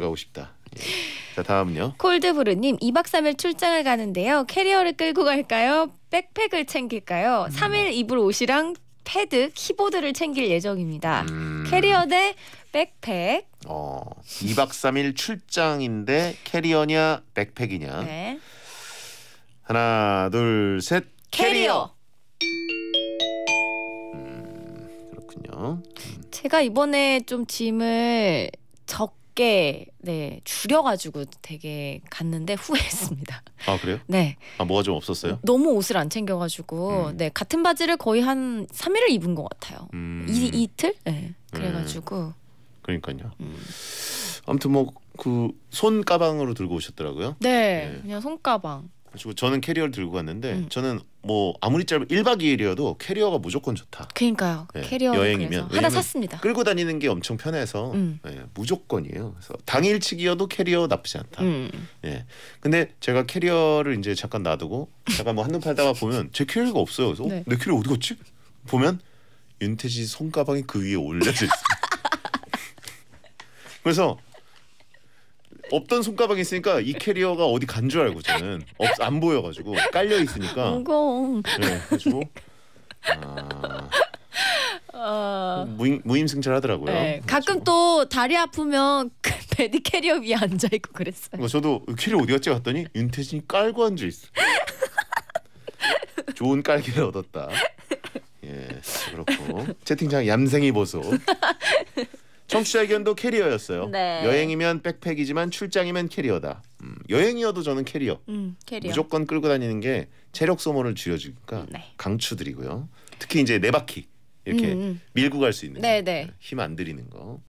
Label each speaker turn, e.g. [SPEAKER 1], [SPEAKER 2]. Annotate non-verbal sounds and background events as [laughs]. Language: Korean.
[SPEAKER 1] 가고 싶다. 예. 자 다음요.
[SPEAKER 2] 콜드브루님 2박 3일 출장을 가는데요. 캐리어를 끌고 갈까요? 백팩을 챙길까요? 음. 3일 입을 옷이랑 패드, 키보드를 챙길 예정입니다. 음. 캐리어 대 백팩.
[SPEAKER 1] 어, 2박 3일 출장인데 캐리어냐 백팩이냐. 네. 하나, 둘, 셋. 캐리어. 음, 그렇군요. 음.
[SPEAKER 2] 제가 이번에 좀 짐을 적 적게 네 줄여가지고 되게 갔는데 후회했습니다.
[SPEAKER 1] [laughs] 아 그래요? 네. 아 뭐가 좀 없었어요?
[SPEAKER 2] 너무 옷을 안 챙겨가지고 음. 네 같은 바지를 거의 한 3일을 입은 것 같아요. 음. 이, 이틀? 네, 네. 그래가지고. 음.
[SPEAKER 1] 그러니까요. 아무튼 뭐 그 손 가방으로 들고 오셨더라고요. 네,
[SPEAKER 2] 네. 그냥 손 가방.
[SPEAKER 1] 그리고 저는 캐리어를 들고 갔는데 음. 저는 뭐 아무리 짧은 1박 2일이어도 캐리어가 무조건 좋다.
[SPEAKER 2] 그러니까요. 네, 예, 캐리어 여행이면 하나 샀습니다.
[SPEAKER 1] 끌고 다니는 게 엄청 편해서 음. 네, 무조건이에요. 그래서 당일치기여도 캐리어 나쁘지 않다. 음. 네. 근데 제가 캐리어를 이제 잠깐 놔두고 잠깐 뭐 한눈 팔다가 보면 제 캐리어가 없어요. 그래서 어? 네. 어? 내 캐리어 어디 갔지? 보면 윤태지 손가방이 그 위에 올려져 있어요. [laughs] 그래서 없던 손가방이 있으니까 이 캐리어가 어디 간 줄 알고 저는 없, 안 보여가지고 깔려 있으니까.
[SPEAKER 2] 무공.
[SPEAKER 1] 네, 그래가지고
[SPEAKER 2] 아. 어.
[SPEAKER 1] 무임, 승차를 하더라고요. 네.
[SPEAKER 2] 가끔 또 다리 아프면 그 베드 캐리어 위에 앉아 있고 그랬어요.
[SPEAKER 1] 뭐 저도 캐리어 어디 갔지 갔더니 윤태진이 깔고 앉아 있어. [laughs] 좋은 깔기를 얻었다. 예, 그렇고 채팅창 얌생이 보소. 청취자 의견도 캐리어였어요. 네. 여행이면 백팩이지만 출장이면 캐리어다. 음, 여행이어도 저는 캐리어.
[SPEAKER 2] 음, 캐리어. 무조건
[SPEAKER 1] 끌고 다니는 게 체력 소모를 줄여주니까 네. 강추드리고요. 특히 이제 네 바퀴 이렇게 음. 음. 밀고 갈 수 있는 네, 네. 힘안 들이는 거.